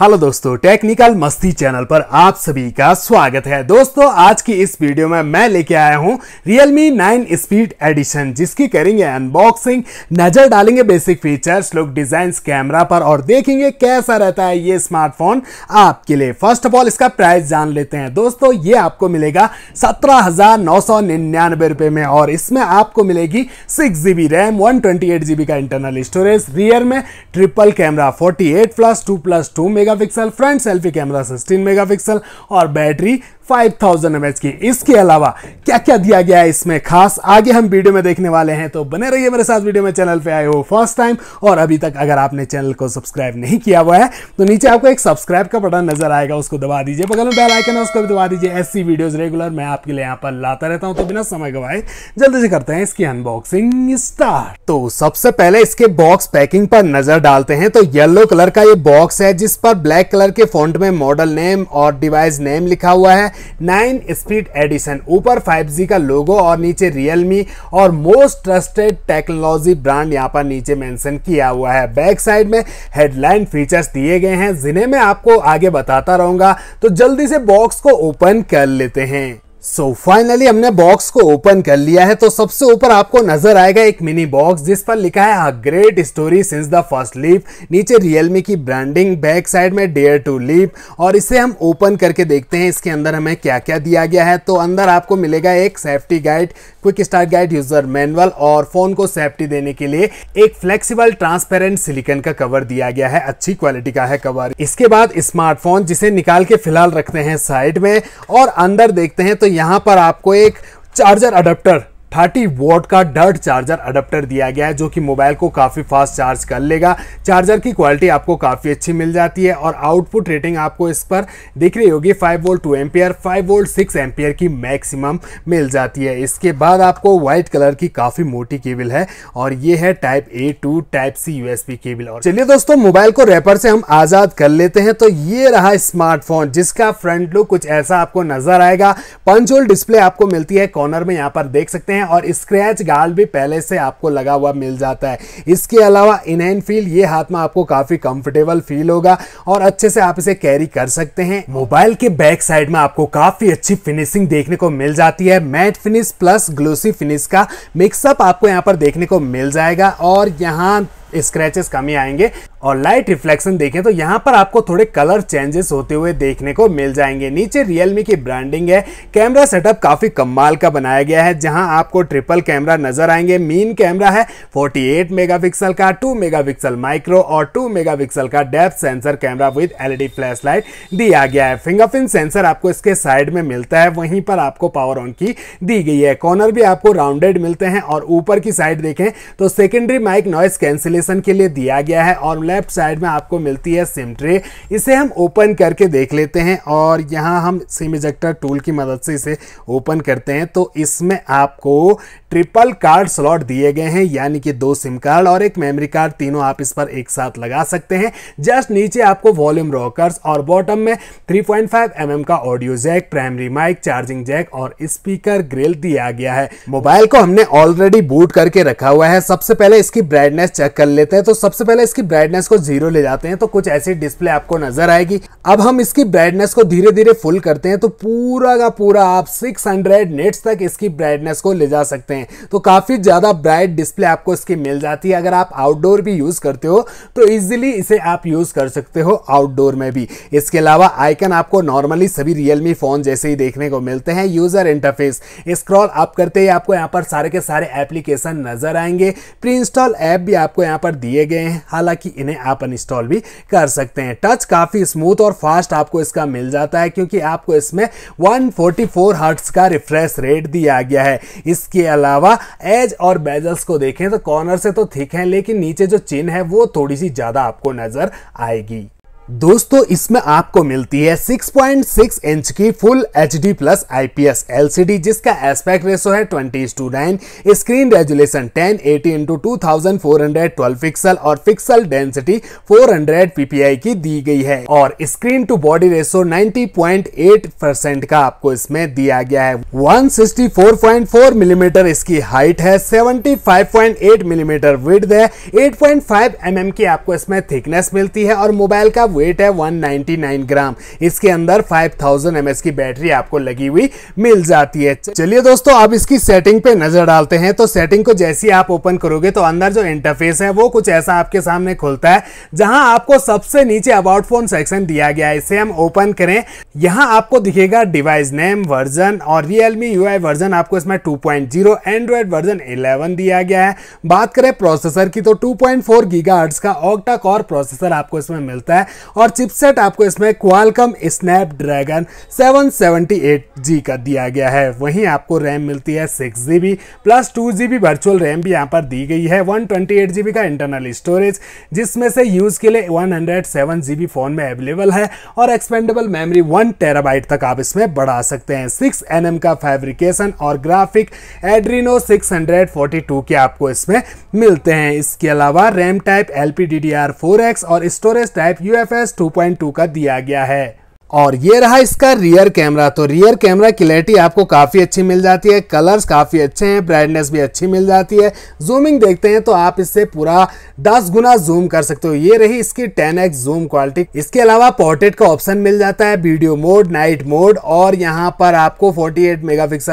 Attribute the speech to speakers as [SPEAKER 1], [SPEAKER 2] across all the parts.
[SPEAKER 1] hello दोस्तों technical मस्ती channel पर आप सभी का स्वागत है दोस्तों आज की इस वीडियो में मैं लेके आया हूं Realme 9 स्पीड एडिशन जिसकी करेंगे अनबॉक्सिंग नजर डालेंगे basic features look design camera पर और देखेंगे कैसा रहता है ये स्मार्टफोन आपके लिए फर्स्ट ऑफ ऑल इसका प्राइस जान लेते हैं दोस्तों ये आपको मिलेगा सत्रह रुपए में और इसमें आपको मिलेगी सिक्स जीबी रैम वन का इंटरनल स्टोरेज रियर में triple camera forty eight plus two plus two megapixel front selfie camera 16 megapixel और बैटरी 5000 एमएच की इसके अलावा क्या क्या दिया गया है इसमें खास आगे हम वीडियो में देखने वाले हैं तो बने रहिए मेरे साथ वीडियो में चैनल पे आए हो फर्स्ट टाइम और अभी तक अगर आपने चैनल को सब्सक्राइब नहीं किया हुआ है तो नीचे आपको एक सब्सक्राइब का बटन नजर आएगा उसको दबा दीजिए बगल में बेल आइकन है उसको भी दबा दीजिए ऐसी वीडियोज रेगुलर मैं आपके लिए यहाँ पर लाता रहता हूँ तो बिना समय गवाए जल्दी से करते हैं इसकी अनबॉक्सिंग स्टार्ट तो सबसे पहले इसके बॉक्स पैकिंग पर नजर डालते हैं तो येलो कलर का ये बॉक्स है जिस पर ब्लैक कलर के फॉन्ट में मॉडल नेम और डिवाइस नेम लिखा हुआ है नाइन स्पीड एडिशन ऊपर 5G का लोगो और नीचे रियलमी और मोस्ट ट्रस्टेड टेक्नोलॉजी ब्रांड यहाँ पर नीचे मेंशन किया हुआ है बैक साइड में हेडलाइन फीचर्स दिए गए हैं जिन्हें मैं आपको आगे बताता रहूंगा तो जल्दी से बॉक्स को ओपन कर लेते हैं सो so, फाइनली हमने बॉक्स को ओपन कर लिया है तो सबसे ऊपर आपको नजर आएगा एक मिनी बॉक्स जिस पर लिखा है a great story since the first leap नीचे रियलमी की ब्रांडिंग बैक साइड में डेयर टू लीप और इसे हम ओपन करके देखते हैं इसके अंदर हमें क्या क्या दिया गया है तो अंदर आपको मिलेगा एक safety guide quick start guide user manual और फोन को सेफ्टी देने के लिए एक फ्लेक्सिबल ट्रांसपेरेंट सिलिकन का कवर दिया गया है अच्छी क्वालिटी का है कवर इसके बाद स्मार्टफोन जिसे निकाल के फिलहाल रखते हैं साइड में और अंदर देखते हैं तो यहाँ पर आपको एक चार्जर अडेप्टर थर्टी वोट का डर्ट चार्जर अडप्टर दिया गया है जो कि मोबाइल को काफ़ी फास्ट चार्ज कर लेगा चार्जर की क्वालिटी आपको काफ़ी अच्छी मिल जाती है और आउटपुट रेटिंग आपको इस पर दिख रही होगी five volt two ampere five volt six ampere की मैक्सिमम मिल जाती है इसके बाद आपको व्हाइट कलर की काफ़ी मोटी केबल है और ये है type A to type C P cable और चलिए दोस्तों मोबाइल को रेपर से हम आज़ाद कर लेते हैं तो ये रहा स्मार्टफोन जिसका फ्रंट लुक कुछ ऐसा आपको नजर आएगा पंच होल डिस्प्ले आपको मिलती है कॉर्नर में यहाँ पर देख सकते हैं हैं और स्क्रैच गार्ड भी पहले से आपको लगा हुआ मिल जाता है इसके अलावा इन हैंड फील ये हाथ में आपको काफ़ी कंफर्टेबल फील होगा और अच्छे से आप इसे कैरी कर सकते हैं मोबाइल के बैक साइड में आपको काफ़ी अच्छी फिनिशिंग देखने को मिल जाती है matte finish plus glossy finish का मिक्सअप आपको यहाँ पर देखने को मिल जाएगा और यहाँ स्क्रैचेस कमी आएंगे और लाइट रिफ्लेक्शन देखें तो यहाँ पर आपको थोड़े कलर चेंजेस होते हुए देखने को मिल जाएंगे नीचे रियलमी की ब्रांडिंग है कैमरा सेटअप काफ़ी कमाल का बनाया गया है जहाँ आपको ट्रिपल कैमरा नजर आएंगे मीन कैमरा है 48 मेगापिक्सल का 2 मेगापिक्सल माइक्रो और 2 मेगापिक्सल का depth sensor camera with LED light दिया गया है फिंगरप्रिंट सेंसर आपको इसके साइड में मिलता है वहीं पर आपको पावर ऑन की दी गई है कॉर्नर भी आपको राउंडेड मिलते हैं और ऊपर की साइड देखें तो secondary mic noise cancel combination के लिए दिया गया है और लेफ्ट साइड में आपको मिलती है सिम ट्रे इसे हम ओपन करके देख लेते हैं और यहाँ हम सिम इजेक्टर टूल की मदद से इसे ओपन करते हैं तो इसमें आपको ट्रिपल कार्ड स्लॉट दिए गए हैं यानी कि दो सिम कार्ड और एक मेमोरी कार्ड तीनों आप इस पर एक साथ लगा सकते हैं जस्ट नीचे आपको वॉल्यूम रॉकर्स और बॉटम में 3.5 पॉइंट mm का audio jack primary mic charging jack और स्पीकर ग्रिल दिया गया है मोबाइल को हमने ऑलरेडी बूट करके रखा हुआ है सबसे पहले इसकी ब्राइटनेस चेक कर लेते हैं तो सबसे पहले इसकी ब्राइटनेस को जीरो ले जाते हैं तो कुछ ऐसी डिस्प्ले आपको नजर आएगी अब हम इसकी ब्राइटनेस को धीरे धीरे फुल करते हैं तो पूरा का पूरा आप सिक्स हंड्रेड तक इसकी ब्राइटनेस को ले जा सकते हैं हैं तो काफ़ी ज़्यादा ब्राइट डिस्प्ले आपको इसकी मिल जाती है अगर आप आउटडोर भी यूज़ करते हो तो ईजिली इसे आप यूज़ कर सकते हो आउटडोर में भी इसके अलावा आइकन आपको नॉर्मली सभी रियलमी फ़ोन जैसे ही देखने को मिलते हैं यूज़र इंटरफेस स्क्रॉल आप करते ही आपको यहाँ पर सारे के सारे एप्लीकेशन नज़र आएंगे प्री इंस्टॉल ऐप भी आपको यहाँ पर दिए गए हैं हालांकि इन्हें आप अनइंस्टॉल भी कर सकते हैं टच काफ़ी स्मूथ और फास्ट आपको इसका मिल जाता है क्योंकि आपको इसमें 144 हर्ट्स का रिफ्रेश रेट दिया गया है इसके अलावा अलावा एज और बेजल्स को देखें तो कॉर्नर से तो थिक है लेकिन नीचे जो चिन है वो थोड़ी सी ज़्यादा आपको नज़र आएगी दोस्तों इसमें आपको मिलती है 6.6 इंच की full H D plus IPS LCD जिसका एस्पेक्ट रेशो है twenty to nine screen resolution ten eighty into two thousand four pixel और पिक्सल डेंसिटी 400 पीपीआई की दी गई है और screen to body ratio 90.8 percent का आपको इसमें दिया गया है 164.4 मिलीमीटर mm इसकी हाइट है 75.8 मिलीमीटर mm विड्थ है 8.5 एमएम mm की आपको इसमें थिकनेस मिलती है और मोबाइल का वेट है 199 ग्राम इसके अंदर 5000 थाउजेंड की बैटरी आपको लगी हुई मिल जाती है चलिए दोस्तों आप इसकी सेटिंग पे नजर डालते हैं तो सेटिंग को जैसे ही आप ओपन करोगे तो अंदर जो इंटरफेस है वो कुछ ऐसा आपके सामने खुलता है जहां आपको सबसे नीचे अबाउट फोन सेक्शन दिया गया है इसे हम ओपन करें यहां आपको दिखेगा डिवाइस नेम वर्जन और रियलमी यू वर्जन आपको इसमें टू पॉइंट वर्जन इलेवन दिया गया है बात करें प्रोसेसर की तो 2.4 गीगाहर्ट्ज का ऑक्टा कोर प्रोसेसर आपको इसमें मिलता है और चिपसेट आपको इसमें क्वालकम स्नैप ड्रैगन सेवन का दिया गया है वहीं आपको रैम मिलती है six G plus two G virtual RAM भी यहाँ पर दी गई है वन ट्वेंटी का इंटरनल स्टोरेज जिसमें से यूज़ के लिए वन हंड्रेड फ़ोन में अवेलेबल है और एक्सपेंडेबल मेमोरी वन टेराबाइट तक आप इसमें बढ़ा सकते हैं सिक्स एन का फैब्रिकेशन और ग्राफिक एड्रीनो 642 के आपको इसमें मिलते हैं इसके अलावा रैम टाइप एल पी और storage type U F S two का दिया गया है और ये रहा इसका रियर कैमरा तो रियर कैमरा क्लैरिटी आपको काफ़ी अच्छी मिल जाती है कलर्स काफ़ी अच्छे हैं ब्राइटनेस भी अच्छी मिल जाती है जूमिंग देखते हैं तो आप इससे पूरा 10 गुना जूम कर सकते हो ये रही इसकी 10x जूम क्वालिटी इसके अलावा पोर्ट्रेट का ऑप्शन मिल जाता है वीडियो मोड नाइट मोड और यहाँ पर आपको फोर्टी एट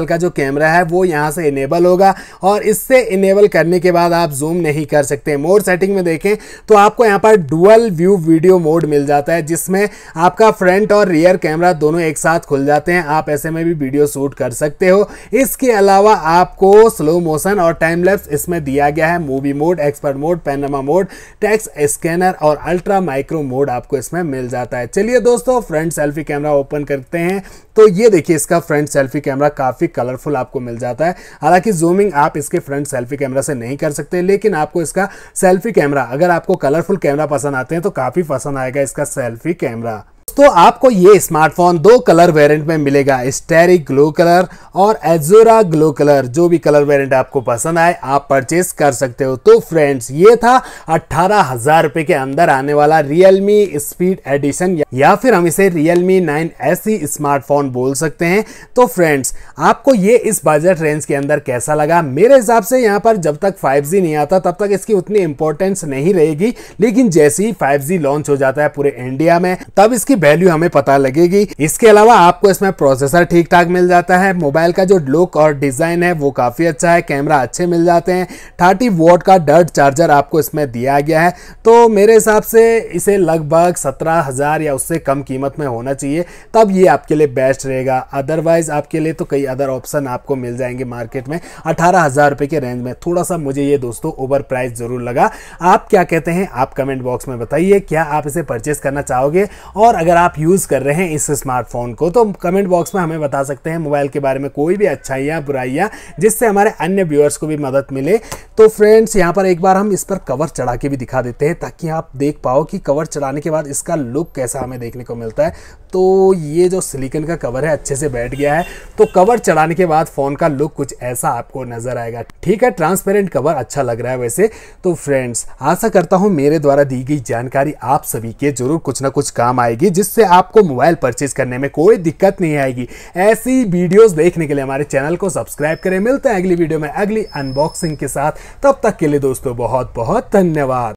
[SPEAKER 1] का जो कैमरा है वो यहाँ से इनेबल होगा और इससे इनेबल करने के बाद आप जूम नहीं कर सकते मोड सेटिंग में देखें तो आपको यहाँ पर डुअल व्यू वीडियो मोड मिल जाता है जिसमें आपका फ्रंट और और रियर कैमरा दोनों एक साथ खुल जाते हैं आप ऐसे में भी वीडियो शूट कर सकते हो इसके अलावा आपको स्लो मोशन और टाइम लेप्स इसमें दिया गया है movie mode expert mode panorama mode text scanner और अल्ट्रा माइक्रो मोड आपको इसमें मिल जाता है चलिए दोस्तों फ्रंट सेल्फी कैमरा ओपन करते हैं तो ये देखिए इसका फ्रंट सेल्फी कैमरा काफ़ी कलरफुल आपको मिल जाता है हालांकि जूमिंग आप इसके फ्रंट सेल्फी कैमरा से नहीं कर सकते लेकिन आपको इसका सेल्फी कैमरा अगर आपको कलरफुल कैमरा पसंद आते हैं तो काफ़ी पसंद आएगा इसका सेल्फी कैमरा दोस्तों आपको ये स्मार्टफोन दो कलर वेरिएंट में मिलेगा स्टेरिक ग्लो कलर और एजोरा ग्लो कलर जो भी कलर वेरिएंट आपको पसंद आए आप परचेस कर सकते हो तो फ्रेंड्स ये था अट्ठारह हजार रुपए के अंदर आने वाला रियलमी स्पीड एडिशन या फिर हम इसे रियलमी नाइन एस स्मार्टफोन बोल सकते हैं तो फ्रेंड्स आपको ये इस बजट रेंज के अंदर कैसा लगा मेरे हिसाब से यहाँ पर जब तक फाइव नहीं आता तब तक इसकी उतनी इंपॉर्टेंस नहीं रहेगी लेकिन जैसे ही फाइव लॉन्च हो जाता है पूरे इंडिया में तब इसकी वैल्यू हमें पता लगेगी इसके अलावा आपको इसमें प्रोसेसर ठीक ठाक मिल जाता है मोबाइल का जो लुक और डिजाइन है वो काफी अच्छा है कैमरा अच्छे मिल जाते हैं थर्टी वोट का डर्ट चार्जर आपको इसमें दिया गया है तो मेरे हिसाब से इसे लगभग सत्रह हजार या उससे कम कीमत में होना चाहिए तब ये आपके लिए बेस्ट रहेगा अदरवाइज आपके लिए तो कई अदर ऑप्शन आपको मिल जाएंगे मार्केट में अठारह हजार रुपए के रेंज में थोड़ा सा मुझे ये दोस्तों ओवर प्राइस जरूर लगा आप क्या कहते हैं आप कमेंट बॉक्स में बताइए क्या आप इसे परचेस करना चाहोगे और अगर अगर आप यूज़ कर रहे हैं इस स्मार्टफोन को तो कमेंट बॉक्स में हमें बता सकते हैं मोबाइल के बारे में कोई भी अच्छाइयाँ बुराइयाँ जिससे हमारे अन्य व्यूअर्स को भी मदद मिले तो फ्रेंड्स यहाँ पर एक बार हम इस पर कवर चढ़ा के भी दिखा देते हैं ताकि आप देख पाओ कि कवर चढ़ाने के बाद इसका लुक कैसा हमें देखने को मिलता है तो ये जो सिलिकन का कवर है अच्छे से बैठ गया है तो कवर चढ़ाने के बाद फ़ोन का लुक कुछ ऐसा आपको नज़र आएगा ठीक है ट्रांसपेरेंट कवर अच्छा लग रहा है वैसे तो फ्रेंड्स आशा करता हूँ मेरे द्वारा दी गई जानकारी आप सभी के जरूर कुछ ना कुछ काम आएगी जिस जिससे आपको मोबाइल परचेज करने में कोई दिक्कत नहीं आएगी ऐसी वीडियोस देखने के लिए हमारे चैनल को सब्सक्राइब करें मिलते हैं अगली वीडियो में अगली अनबॉक्सिंग के साथ तब तक के लिए दोस्तों बहुत बहुत धन्यवाद